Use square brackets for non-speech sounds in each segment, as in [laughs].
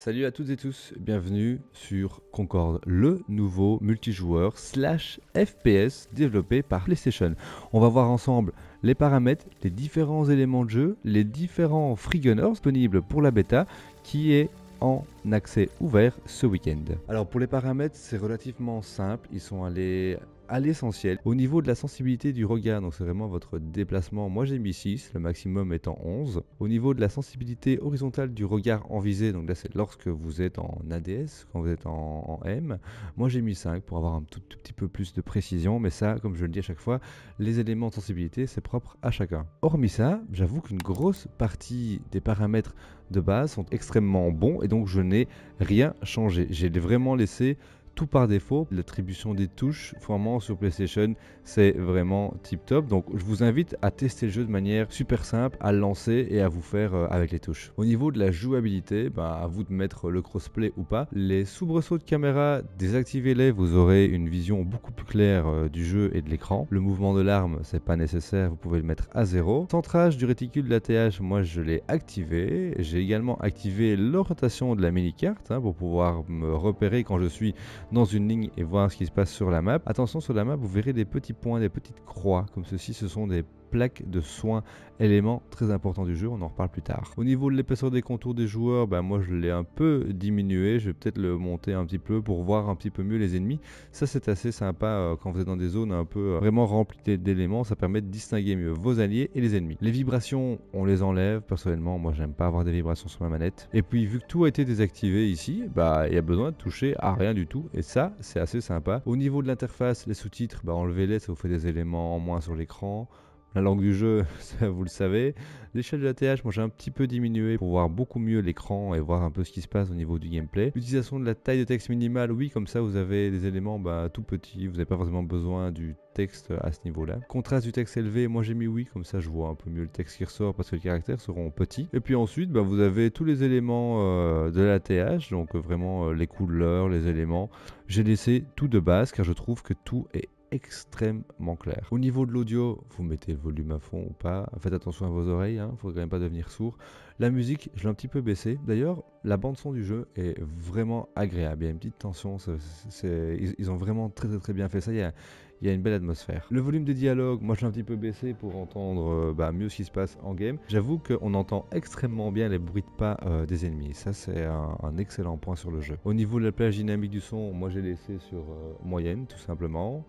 Salut à toutes et tous, bienvenue sur Concorde, le nouveau multijoueur slash FPS développé par PlayStation. On va voir ensemble les paramètres, les différents éléments de jeu, les différents free disponibles pour la bêta qui est en accès ouvert ce week-end. Alors pour les paramètres, c'est relativement simple, ils sont allés à l'essentiel. Au niveau de la sensibilité du regard, donc c'est vraiment votre déplacement, moi j'ai mis 6, le maximum étant 11. Au niveau de la sensibilité horizontale du regard en visée, donc là c'est lorsque vous êtes en ADS, quand vous êtes en, M, moi j'ai mis 5 pour avoir un tout, tout, petit peu plus de précision, mais ça, comme je le dis à chaque fois, les éléments de sensibilité, c'est propre à chacun. Hormis ça, j'avoue qu'une grosse partie des paramètres de base sont extrêmement bons et donc je n'ai rien changé. J'ai vraiment laissé tout par défaut. L'attribution des touches, formant sur PlayStation, c'est vraiment tip top. Donc je vous invite à tester le jeu de manière super simple, à lancer et à vous faire euh, avec les touches. Au niveau de la jouabilité, bah, à vous de mettre le crossplay ou pas. Les soubresauts de caméra, désactivez-les, vous aurez une vision beaucoup plus claire euh, du jeu et de l'écran. Le mouvement de l'arme, c'est pas nécessaire, vous pouvez le mettre à zéro. Centrage du réticule de la TH, moi je l'ai activé. J'ai également activé l'orientation de la mini-carte hein, pour pouvoir me repérer quand je suis dans une ligne et voir ce qui se passe sur la map. Attention sur la map, vous verrez des petits points, des petites croix comme ceci. Ce sont des plaque de soins, élément très important du jeu, on en reparle plus tard. Au niveau de l'épaisseur des contours des joueurs, bah, moi je l'ai un peu diminué, je vais peut-être le monter un petit peu pour voir un petit peu mieux les ennemis. Ça c'est assez sympa euh, quand vous êtes dans des zones un peu euh, vraiment remplies d'éléments, ça permet de distinguer mieux vos alliés et les ennemis. Les vibrations, on les enlève, personnellement moi j'aime pas avoir des vibrations sur ma manette. Et puis vu que tout a été désactivé ici, bah il y a besoin de toucher à rien du tout et ça c'est assez sympa. Au niveau de l'interface, les sous-titres, bah enlevez-les, ça vous fait des éléments en moins sur l'écran. La langue du jeu, [laughs] ça, vous le savez. L'échelle de la TH, moi j'ai un petit peu diminué pour voir beaucoup mieux l'écran et voir un peu ce qui se passe au niveau du gameplay. L'utilisation de la taille de texte minimale, oui, comme ça vous avez des éléments bah, tout petits, vous n'avez pas forcément besoin du texte à ce niveau-là. Contraste du texte élevé, moi j'ai mis oui, comme ça je vois un peu mieux le texte qui ressort parce que les caractères seront petits. Et puis ensuite, bah, vous avez tous les éléments euh, de la TH, donc euh, vraiment euh, les couleurs, les éléments. J'ai laissé tout de base car je trouve que tout est extrêmement clair. Au niveau de l'audio, vous mettez le volume à fond ou pas, faites attention à vos oreilles, il hein. ne faut quand même pas devenir sourd. La musique, je l'ai un petit peu baissée. D'ailleurs, la bande son du jeu est vraiment agréable, il y a une petite tension, ils, ont vraiment très très bien fait ça, il y, a, une belle atmosphère. Le volume des dialogues, moi je l'ai un petit peu baissé pour entendre euh, bah, mieux ce qui se passe en game. J'avoue qu'on entend extrêmement bien les bruits de pas euh, des ennemis, ça c'est un, excellent point sur le jeu. Au niveau de la plage dynamique du son, moi j'ai laissé sur euh, moyenne tout simplement.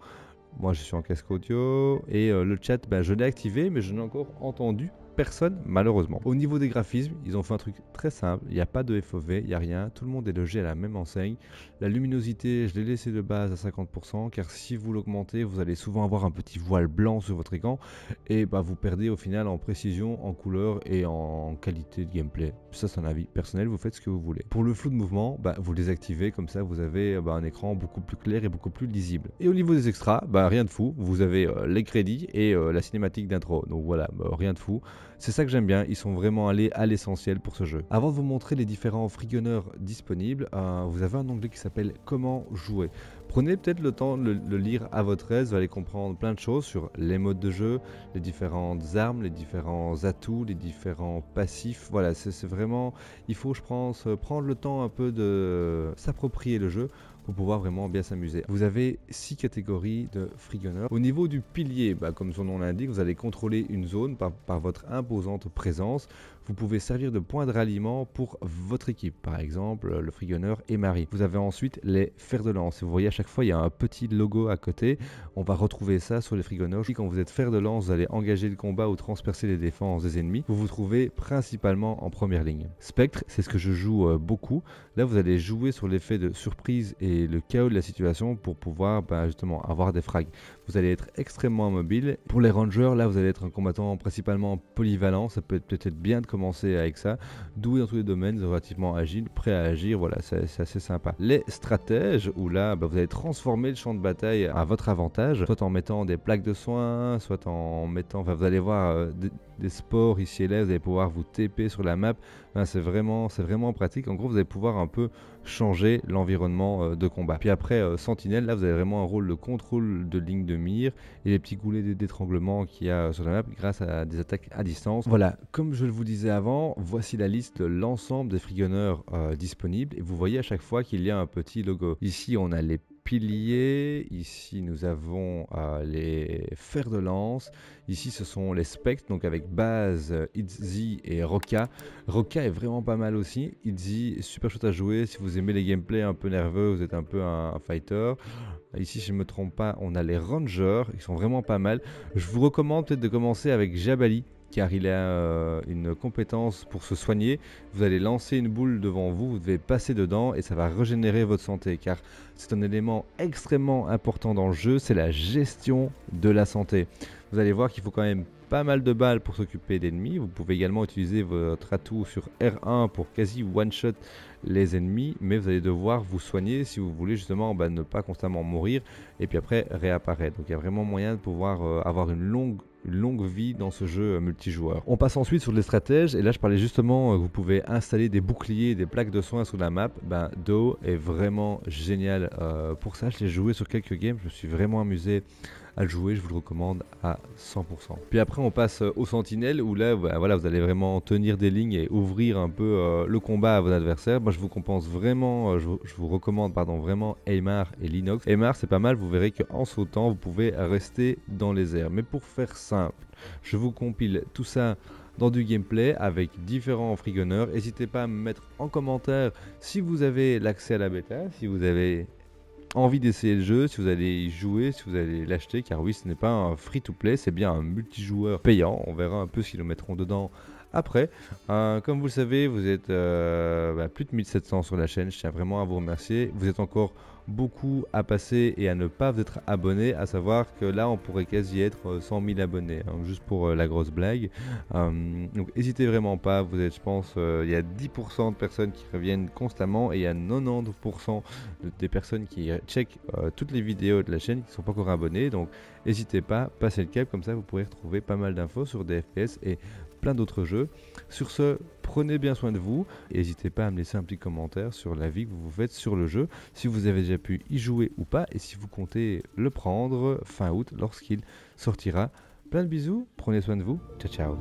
Moi, je suis en casque audio et euh, le chat, ben, je l'ai activé, mais je n'ai encore entendu personne, malheureusement. Au niveau des graphismes, ils ont fait un truc très simple. Il n'y a pas de FOV, il n'y a rien. Tout le monde est logé à la même enseigne. La luminosité, je l'ai laissée de base à 50%, car si vous l'augmentez, vous allez souvent avoir un petit voile blanc sur votre écran. Et bah, vous perdez au final en précision, en couleur et en qualité de gameplay. Ça, c'est un avis personnel. Vous faites ce que vous voulez. Pour le flou de mouvement, bah, vous désactivez. Comme ça, vous avez euh, bah, un écran beaucoup plus clair et beaucoup plus lisible. Et au niveau des extras, bah, rien de fou. Vous avez euh, les crédits et euh, la cinématique d'intro. Donc voilà, rien de fou. C'est ça que j'aime bien, ils sont vraiment allés à l'essentiel pour ce jeu. Avant de vous montrer les différents frigonneurs disponibles, euh, vous avez un onglet qui s'appelle Comment jouer. Prenez peut-être le temps de le, le, lire à votre aise, vous allez comprendre plein de choses sur les modes de jeu, les différentes armes, les différents atouts, les différents passifs. Voilà, c'est vraiment, il faut je pense prendre le temps un peu de s'approprier le jeu pouvoir vraiment bien s'amuser. Vous avez six catégories de free Au niveau du pilier, bah, comme son nom l'indique, vous allez contrôler une zone par votre imposante présence vous pouvez servir de point de ralliement pour votre équipe, par exemple le frigonneur et Marie. Vous avez ensuite les fers de lance. Vous voyez à chaque fois il y a un petit logo à côté. On va retrouver ça sur les frigonneurs. Quand vous êtes fers de lance, vous allez engager le combat ou transpercer les défenses des ennemis. Vous vous trouvez principalement en première ligne. Spectre, c'est ce que je joue euh, beaucoup. Là, vous allez jouer sur l'effet de surprise et le chaos de la situation pour pouvoir ben, justement avoir des frags. Vous allez être extrêmement mobile. Pour les rangers, là, vous allez être un combattant principalement polyvalent. Ça peut être peut-être bien de commencer avec ça. Doué dans tous les domaines, relativement agile, prêt à agir, voilà, c'est assez sympa. Les stratèges, où là, bah, vous allez transformer le champ de bataille à votre avantage, soit en mettant des plaques de soins, soit en mettant, enfin, vous allez voir euh, des sports ici et là, vous allez pouvoir vous TP sur la map. Ah, c'est vraiment, c'est vraiment pratique. En gros, vous allez pouvoir un peu changer l'environnement euh, de combat. Puis après, euh, Sentinelle, là, vous avez vraiment un rôle de contrôle de ligne de mire et les petits goulets d'étranglement qu'il y a euh, sur la map grâce à des attaques à distance. Voilà, comme je vous disais avant, voici la liste de l'ensemble des frigonneurs disponibles. Et vous voyez à chaque fois qu'il y a un petit logo. Ici, on a les piliers. Ici, nous avons euh, les fers de lance. Ici, ce sont les spectres, donc avec Base, euh, Itzy et Roca. Roca est vraiment pas mal aussi. Itzy, super chouette à jouer. Si vous aimez les gameplays un peu nerveux, vous êtes un peu un, fighter. Ici, si je ne me trompe pas, on a les Rangers, ils sont vraiment pas mal. Je vous recommande peut-être de commencer avec Jabali, car il a euh, une compétence pour se soigner. Vous allez lancer une boule devant vous, vous devez passer dedans et ça va régénérer votre santé, car c'est un élément extrêmement important dans le jeu, c'est la gestion de la santé. Vous allez voir qu'il faut quand même pas mal de balles pour s'occuper d'ennemis. Vous pouvez également utiliser votre atout sur R1 pour quasi one-shot les ennemis, mais vous allez devoir vous soigner si vous voulez justement bah, ne pas constamment mourir et puis après réapparaître. Donc il y a vraiment moyen de pouvoir euh, avoir une longue longue vie dans ce jeu euh, multijoueur. On passe ensuite sur les stratèges, et là je parlais justement, euh, vous pouvez installer des boucliers, des plaques de soins sur la map, ben bah, Do est vraiment génial pour ça, je l'ai joué sur quelques games, je me suis vraiment amusé à jouer, je vous le recommande à 100%. Puis après on passe euh, aux sentinelle où là bah, voilà, vous allez vraiment tenir des lignes et ouvrir un peu euh, le combat à vos adversaires. Moi je vous compense vraiment, euh, je, vous recommande pardon vraiment Aymar et Linox. Aymar c'est pas mal, vous verrez qu'en sautant vous pouvez rester dans les airs. Mais pour faire simple, je vous compile tout ça dans du gameplay avec différents frigonneurs. N'hésitez pas à me mettre en commentaire si vous avez l'accès à la bêta, si vous avez envie d'essayer le jeu, si vous allez y jouer, si vous allez l'acheter, car oui, ce n'est pas un free-to-play, c'est bien un multijoueur payant. On verra un peu qu'ils nous mettront dedans après. Euh, comme vous le savez, vous êtes euh, bah, plus de 1700 sur la chaîne, je tiens vraiment à vous remercier. Vous êtes encore beaucoup à passer et à ne pas être abonné, à savoir que là on pourrait quasi être 100 euh, 000 abonnés, hein, juste pour euh, la grosse blague. Hum, donc n'hésitez vraiment pas, vous êtes je pense, euh, il y a 10% de personnes qui reviennent constamment et il y a 90% des personnes qui checkent toutes les vidéos de la chaîne qui ne sont pas encore abonnées, donc n'hésitez pas, passez le cap, comme ça vous pourrez retrouver pas mal d'infos sur dfs et plein d'autres jeux. Sur ce, prenez bien soin de vous. N'hésitez pas à me laisser un petit commentaire sur l'avis que vous vous faites sur le jeu, si vous avez déjà pu y jouer ou pas, et si vous comptez le prendre fin août lorsqu'il sortira. Plein de bisous, prenez soin de vous. Ciao ciao.